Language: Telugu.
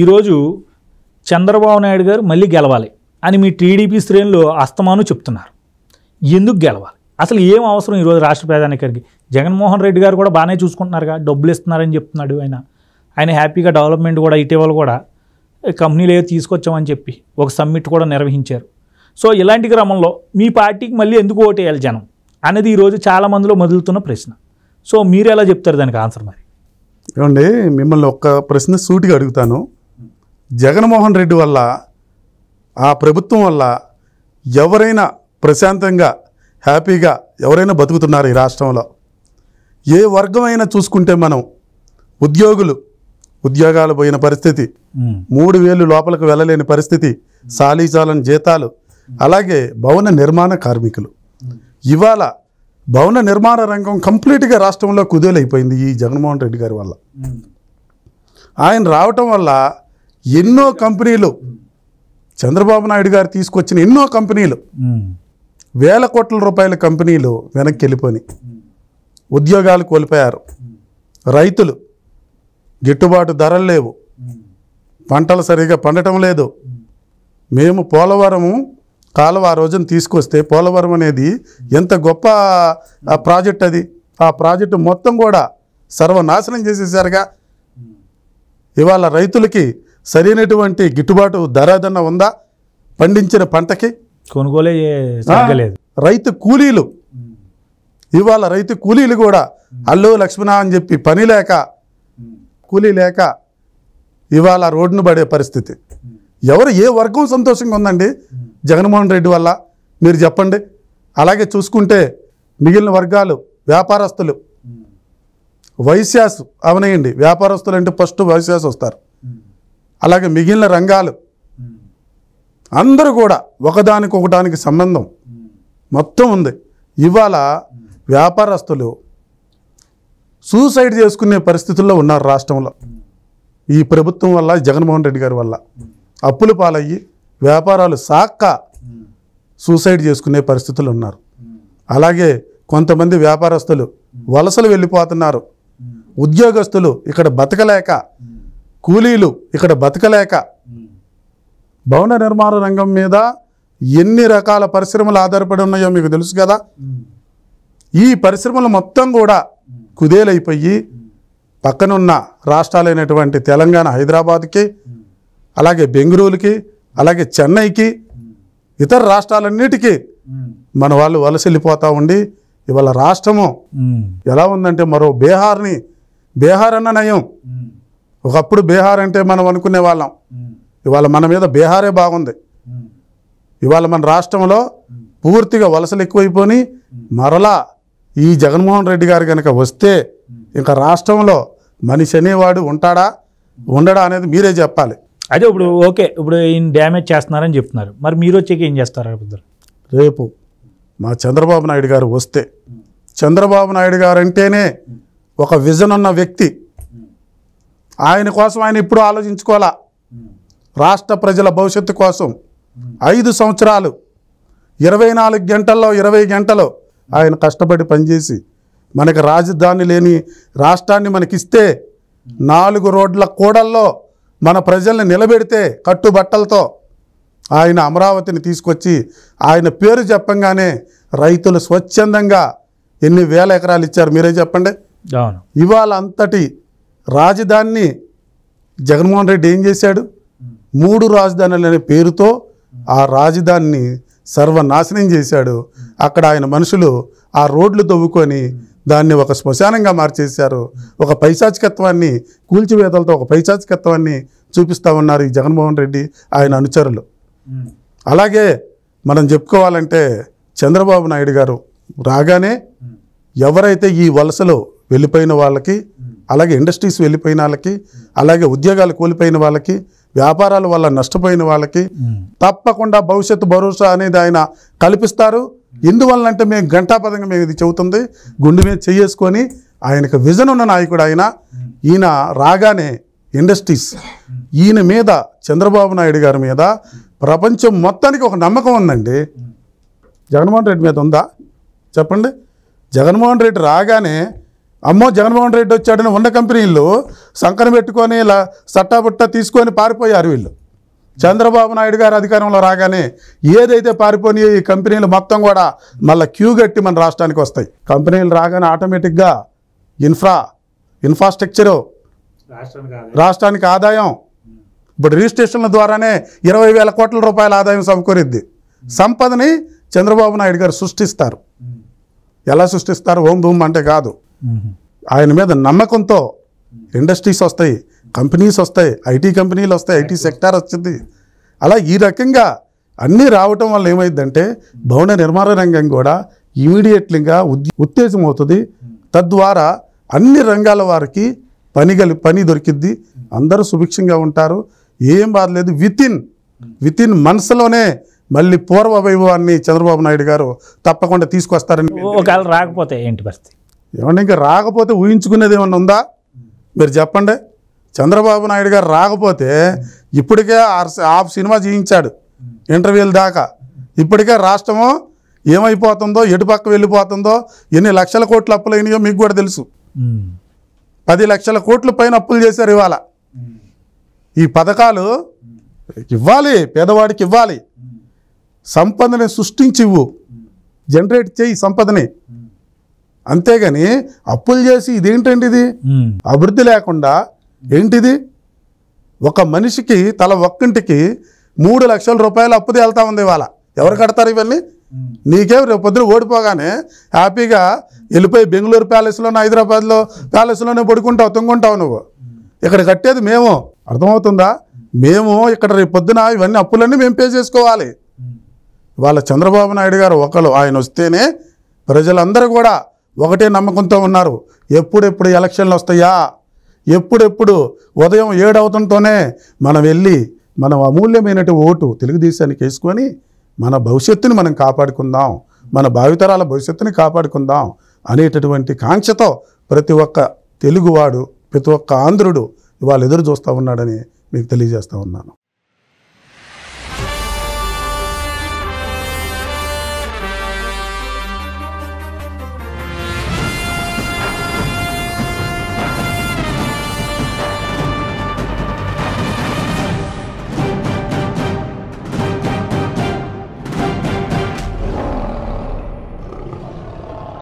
ఈరోజు చంద్రబాబు నాయుడు గారు మళ్ళీ గెలవాలి అని మీ టీడీపీ శ్రేణులు అస్తమాను చెప్తున్నారు ఎందుకు గెలవాలి అసలు ఏం అవసరం ఈరోజు రాష్ట్ర ప్రధాని గారికి జగన్మోహన్ రెడ్డి గారు కూడా బాగానే చూసుకుంటున్నారుగా డబ్బులు ఇస్తున్నారని చెప్తున్నాడు ఆయన ఆయన హ్యాపీగా డెవలప్మెంట్ కూడా ఇటీవల కూడా కంపెనీలు ఏదో తీసుకొచ్చామని చెప్పి ఒక సమ్మిట్ కూడా నిర్వహించారు సో ఇలాంటి క్రమంలో మీ పార్టీకి మళ్ళీ ఎందుకు ఓటేయాలి జనం అనేది ఈరోజు చాలామందిలో మొదలుతున్న ప్రశ్న సో మీరు ఎలా చెప్తారు దానికి ఆన్సర్ మరి ఏమండి మిమ్మల్ని ఒక్క ప్రశ్న సూటిగా అడుగుతాను జగన్మోహన్ రెడ్డి వల్ల ఆ ప్రభుత్వం వల్ల ఎవరైనా ప్రశాంతంగా హ్యాపీగా ఎవరైనా బతుకుతున్నారు ఈ రాష్ట్రంలో ఏ వర్గమైనా చూసుకుంటే మనం ఉద్యోగులు ఉద్యోగాలు పోయిన పరిస్థితి మూడు వేలు లోపలికి వెళ్ళలేని పరిస్థితి సాలీచాలని జీతాలు అలాగే భవన నిర్మాణ కార్మికులు ఇవాళ భవన నిర్మాణ రంగం కంప్లీట్గా రాష్ట్రంలో కుదేలైపోయింది ఈ జగన్మోహన్ రెడ్డి గారి వల్ల ఆయన రావటం వల్ల ఎన్నో కంపెనీలు చంద్రబాబు నాయుడు గారు తీసుకొచ్చిన ఎన్నో కంపెనీలు వేల కోట్ల రూపాయల కంపెనీలు వెనక్కి వెళ్ళిపోయి ఉద్యోగాలు కోల్పోయారు రైతులు గిట్టుబాటు ధరలు లేవు పంటలు సరిగా పండటం లేదు మేము పోలవరము కాలువ ఆ రోజున తీసుకొస్తే పోలవరం అనేది ఎంత గొప్ప ప్రాజెక్ట్ అది ఆ ప్రాజెక్టు మొత్తం కూడా సర్వనాశనం చేసేసారుగా ఇవాళ రైతులకి సరైనటువంటి గిట్టుబాటు ధర ఏదన్నా ఉందా పండించిన పంటకి కొనుగోలే రైతు కూలీలు ఇవాళ రైతు కూలీలు కూడా అల్లు లక్ష్మణ అని చెప్పి పని లేక కూలీ లేక ఇవాళ రోడ్డును పడే పరిస్థితి ఎవరు ఏ వర్గం సంతోషంగా ఉందండి జగన్మోహన్ రెడ్డి వల్ల మీరు చెప్పండి అలాగే చూసుకుంటే మిగిలిన వర్గాలు వ్యాపారస్తులు వైశ్యాసు అవనేయండి వ్యాపారస్తులు అంటే ఫస్ట్ వైశ్యాసు వస్తారు అలాగే మిగిలిన రంగాలు అందరూ కూడా ఒకదానికొకటానికి సంబంధం మొత్తం ఉంది ఇవాళ వ్యాపారస్తులు సూసైడ్ చేసుకునే పరిస్థితుల్లో ఉన్నారు రాష్ట్రంలో ఈ ప్రభుత్వం వల్ల జగన్మోహన్ రెడ్డి గారి వల్ల అప్పులు పాలయ్యి వ్యాపారాలు సాక్క సూసైడ్ చేసుకునే పరిస్థితులు ఉన్నారు అలాగే కొంతమంది వ్యాపారస్తులు వలసలు వెళ్ళిపోతున్నారు ఉద్యోగస్తులు ఇక్కడ బతకలేక కూలీలు ఇక్కడ బతకలేక భవన నిర్మాణ రంగం మీద ఎన్ని రకాల పరిశ్రమలు ఆధారపడి ఉన్నాయో మీకు తెలుసు కదా ఈ పరిశ్రమలు మొత్తం కూడా కుదేలైపోయి పక్కనున్న రాష్ట్రాలైనటువంటి తెలంగాణ హైదరాబాద్కి అలాగే బెంగళూరుకి అలాగే చెన్నైకి ఇతర రాష్ట్రాలన్నిటికీ మన వాళ్ళు వలస వెళ్ళిపోతూ ఉండి ఇవాళ రాష్ట్రము ఎలా ఉందంటే మరో బీహార్ని బీహార్ అన్న నయం ఒకప్పుడు బీహార్ అంటే మనం అనుకునే వాళ్ళం ఇవాళ మన మీద బీహారే బాగుంది ఇవాళ మన రాష్ట్రంలో పూర్తిగా వలసలు ఎక్కువైపోయి మరలా ఈ జగన్మోహన్ రెడ్డి గారు కనుక వస్తే ఇంకా రాష్ట్రంలో మనిషి అనేవాడు ఉంటాడా ఉండడా అనేది మీరే చెప్పాలి అదే ఇప్పుడు ఓకే ఇప్పుడు ఈయన డ్యామేజ్ చేస్తున్నారని చెప్తున్నారు మరి మీరు వచ్చాక ఏం చేస్తారు రేపు మా చంద్రబాబు నాయుడు గారు వస్తే చంద్రబాబు నాయుడు గారు అంటేనే ఒక విజన్ ఉన్న వ్యక్తి ఆయన కోసం ఆయన ఇప్పుడు ఆలోచించుకోవాలా రాష్ట్ర ప్రజల భవిష్యత్తు కోసం ఐదు సంవత్సరాలు ఇరవై నాలుగు గంటల్లో ఇరవై గంటలు ఆయన కష్టపడి పనిచేసి మనకి రాజధాని లేని రాష్ట్రాన్ని మనకిస్తే నాలుగు రోడ్ల కూడల్లో మన ప్రజల్ని నిలబెడితే కట్టుబట్టలతో ఆయన అమరావతిని తీసుకొచ్చి ఆయన పేరు చెప్పంగానే రైతులు స్వచ్ఛందంగా ఎన్ని వేల ఎకరాలు ఇచ్చారు మీరే చెప్పండి ఇవాళ అంతటి రాజధానిని జగన్మోహన్ రెడ్డి ఏం చేశాడు మూడు రాజధానులు అనే పేరుతో ఆ రాజధానిని సర్వనాశనం చేశాడు అక్కడ ఆయన మనుషులు ఆ రోడ్లు తవ్వుకొని దాన్ని ఒక శ్మశానంగా మార్చేశారు ఒక పైశాచికత్వాన్ని కూల్చివేతలతో ఒక పైశాచికత్వాన్ని చూపిస్తూ ఉన్నారు ఈ జగన్మోహన్ రెడ్డి ఆయన అనుచరులు అలాగే మనం చెప్పుకోవాలంటే చంద్రబాబు నాయుడు గారు రాగానే ఎవరైతే ఈ వలసలో వెళ్ళిపోయిన వాళ్ళకి అలాగే ఇండస్ట్రీస్ వెళ్ళిపోయిన వాళ్ళకి అలాగే ఉద్యోగాలు కోల్పోయిన వాళ్ళకి వ్యాపారాల వల్ల నష్టపోయిన వాళ్ళకి తప్పకుండా భవిష్యత్తు భరోసా అనేది ఆయన కల్పిస్తారు అంటే మేము పదంగా మేము ఇది చెబుతుంది గుండె మీద చేసుకొని ఆయనకు విజన్ ఉన్న నాయకుడు ఆయన ఈయన రాగానే ఇండస్ట్రీస్ ఈయన మీద చంద్రబాబు నాయుడు గారి మీద ప్రపంచం మొత్తానికి ఒక నమ్మకం ఉందండి జగన్మోహన్ రెడ్డి మీద ఉందా చెప్పండి జగన్మోహన్ రెడ్డి రాగానే అమ్మో జగన్మోహన్ రెడ్డి వచ్చాడని ఉన్న కంపెనీలు సంకరం పెట్టుకొని ఇలా సట్టాబుట్ట తీసుకొని పారిపోయారు వీళ్ళు చంద్రబాబు నాయుడు గారు అధికారంలో రాగానే ఏదైతే పారిపోయి ఈ కంపెనీలు మొత్తం కూడా మళ్ళీ క్యూ కట్టి మన రాష్ట్రానికి వస్తాయి కంపెనీలు రాగానే ఆటోమేటిక్గా ఇన్ఫ్రా ఇన్ఫ్రాస్ట్రక్చరు రాష్ట్రానికి ఆదాయం ఇప్పుడు రిజిస్ట్రేషన్ల ద్వారానే ఇరవై వేల కోట్ల రూపాయల ఆదాయం సమకూరిద్ది సంపదని చంద్రబాబు నాయుడు గారు సృష్టిస్తారు ఎలా సృష్టిస్తారు ఓం భూమి అంటే కాదు ఆయన మీద నమ్మకంతో ఇండస్ట్రీస్ వస్తాయి కంపెనీస్ వస్తాయి ఐటీ కంపెనీలు వస్తాయి ఐటీ సెక్టార్ వచ్చింది అలా ఈ రకంగా అన్నీ రావటం వల్ల ఏమైందంటే భవన నిర్మాణ రంగం కూడా ఇమీడియట్లీగా ఉత్తేజం అవుతుంది తద్వారా అన్ని రంగాల వారికి పని గలి పని దొరికిద్ది అందరూ సుభిక్షంగా ఉంటారు ఏం బాధలేదు వితిన్ వితిన్ మనసులోనే మళ్ళీ పూర్వ వైభవాన్ని చంద్రబాబు నాయుడు గారు తప్పకుండా తీసుకొస్తారని ఒకవేళ రాకపోతే ఏంటి పరిస్థితి ఏమన్నా ఇంకా రాకపోతే ఊహించుకునేది ఏమన్నా ఉందా మీరు చెప్పండి చంద్రబాబు నాయుడు గారు రాకపోతే ఇప్పటికే ఆఫ్ సినిమా చేయించాడు ఇంటర్వ్యూల దాకా ఇప్పటికే రాష్ట్రము ఏమైపోతుందో ఎటుపక్క వెళ్ళిపోతుందో ఎన్ని లక్షల కోట్లు అప్పులైనాయో మీకు కూడా తెలుసు పది లక్షల కోట్ల పైన అప్పులు చేశారు ఇవాళ ఈ పథకాలు ఇవ్వాలి పేదవాడికి ఇవ్వాలి సంపదని సృష్టించి ఇవ్వు జనరేట్ చేయి సంపదని అంతేగాని అప్పులు చేసి ఇదేంటండి ఇది అభివృద్ధి లేకుండా ఏంటిది ఒక మనిషికి తల ఒక్కింటికి మూడు లక్షల రూపాయలు అప్పుది వెళ్తా ఉంది ఇవాళ ఎవరు కడతారు ఇవన్నీ నీకే రేపు పొద్దున ఓడిపోగానే హ్యాపీగా వెళ్ళిపోయి బెంగళూరు ప్యాలెస్లోనే హైదరాబాద్లో ప్యాలెస్లోనే పడుకుంటావు తుంగుంటావు నువ్వు ఇక్కడ కట్టేది మేము అర్థమవుతుందా మేము ఇక్కడ రేపు పొద్దున ఇవన్నీ అప్పులన్నీ మేము పే చేసుకోవాలి వాళ్ళ చంద్రబాబు నాయుడు గారు ఒకరు ఆయన వస్తేనే ప్రజలందరూ కూడా ఒకటే నమ్మకంతో ఉన్నారు ఎప్పుడెప్పుడు ఎలక్షన్లు వస్తాయా ఎప్పుడెప్పుడు ఉదయం ఏడవుతుంటేనే మనం వెళ్ళి మన అమూల్యమైనటు ఓటు తెలుగుదేశానికి వేసుకొని మన భవిష్యత్తుని మనం కాపాడుకుందాం మన భావితరాల భవిష్యత్తుని కాపాడుకుందాం అనేటటువంటి కాంక్షతో ప్రతి ఒక్క తెలుగువాడు ప్రతి ఒక్క ఆంధ్రుడు ఇవాళ ఎదురు చూస్తూ ఉన్నాడని మీకు తెలియజేస్తూ ఉన్నాను